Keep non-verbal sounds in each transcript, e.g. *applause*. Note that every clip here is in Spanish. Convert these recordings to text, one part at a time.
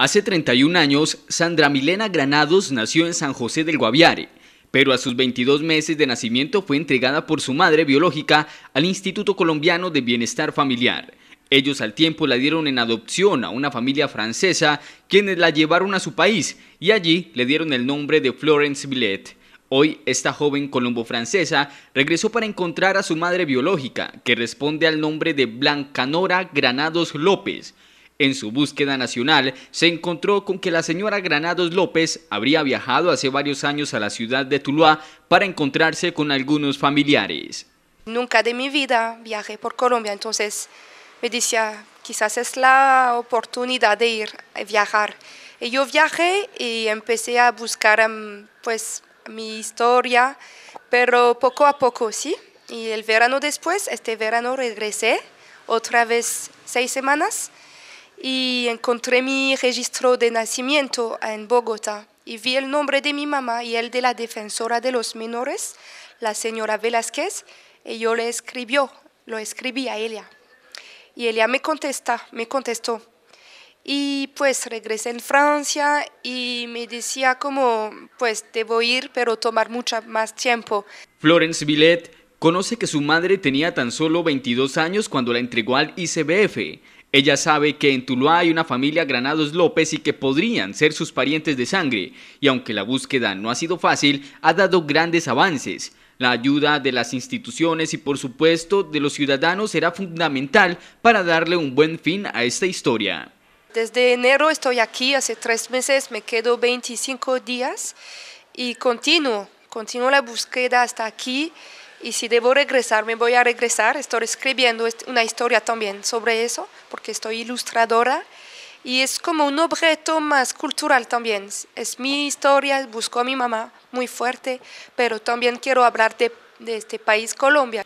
Hace 31 años, Sandra Milena Granados nació en San José del Guaviare, pero a sus 22 meses de nacimiento fue entregada por su madre biológica al Instituto Colombiano de Bienestar Familiar. Ellos al tiempo la dieron en adopción a una familia francesa, quienes la llevaron a su país y allí le dieron el nombre de Florence Villette. Hoy esta joven colombo-francesa regresó para encontrar a su madre biológica, que responde al nombre de Blancanora Granados López. En su búsqueda nacional, se encontró con que la señora Granados López habría viajado hace varios años a la ciudad de Tuluá para encontrarse con algunos familiares. Nunca de mi vida viajé por Colombia, entonces me decía, ah, quizás es la oportunidad de ir a viajar. Y yo viajé y empecé a buscar mm, pues, mi historia, pero poco a poco, sí. Y el verano después, este verano regresé otra vez seis semanas y encontré mi registro de nacimiento en Bogotá y vi el nombre de mi mamá y el de la defensora de los menores, la señora Velázquez, y yo le escribió, lo escribí a ella. Y ella me contesta, me contestó. Y pues regresé en Francia y me decía como, pues debo ir, pero tomar mucho más tiempo. Florence Villette conoce que su madre tenía tan solo 22 años cuando la entregó al ICBF ella sabe que en Tuluá hay una familia Granados López y que podrían ser sus parientes de sangre, y aunque la búsqueda no ha sido fácil, ha dado grandes avances. La ayuda de las instituciones y por supuesto de los ciudadanos será fundamental para darle un buen fin a esta historia. Desde enero estoy aquí, hace tres meses me quedo 25 días y continúo, continúo la búsqueda hasta aquí y si debo regresar, me voy a regresar. Estoy escribiendo una historia también sobre eso, porque estoy ilustradora. Y es como un objeto más cultural también. Es mi historia, busco a mi mamá muy fuerte, pero también quiero hablar de, este país, Colombia.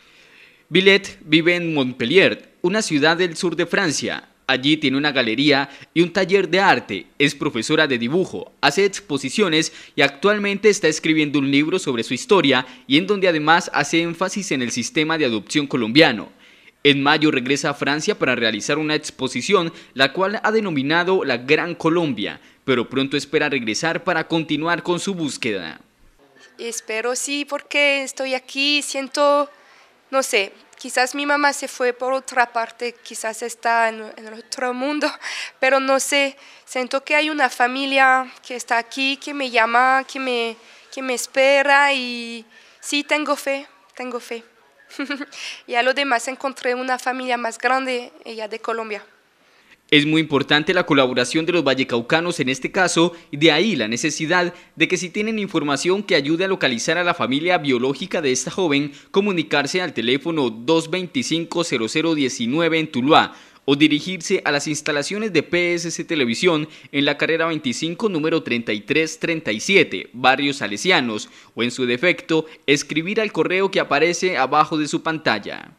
billet vive en Montpellier, una ciudad del sur de Francia, Allí tiene una galería y un taller de arte, es profesora de dibujo, hace exposiciones y actualmente está escribiendo un libro sobre su historia y en donde además hace énfasis en el sistema de adopción colombiano. En mayo regresa a Francia para realizar una exposición, la cual ha denominado la Gran Colombia, pero pronto espera regresar para continuar con su búsqueda. Espero sí, porque estoy aquí, siento, no sé, Quizás mi mamá se fue por otra parte, quizás está en, otro mundo, pero no sé, siento que hay una familia que está aquí, que me llama, que me, que me espera y sí, tengo fe, tengo fe. *laughs* y a lo demás encontré una familia más grande, ella de Colombia. Es muy importante la colaboración de los vallecaucanos en este caso, y de ahí la necesidad de que si tienen información que ayude a localizar a la familia biológica de esta joven, comunicarse al teléfono 225 en Tuluá o dirigirse a las instalaciones de PSC Televisión en la carrera 25 número 3337, Barrios Salesianos, o en su defecto, escribir al correo que aparece abajo de su pantalla.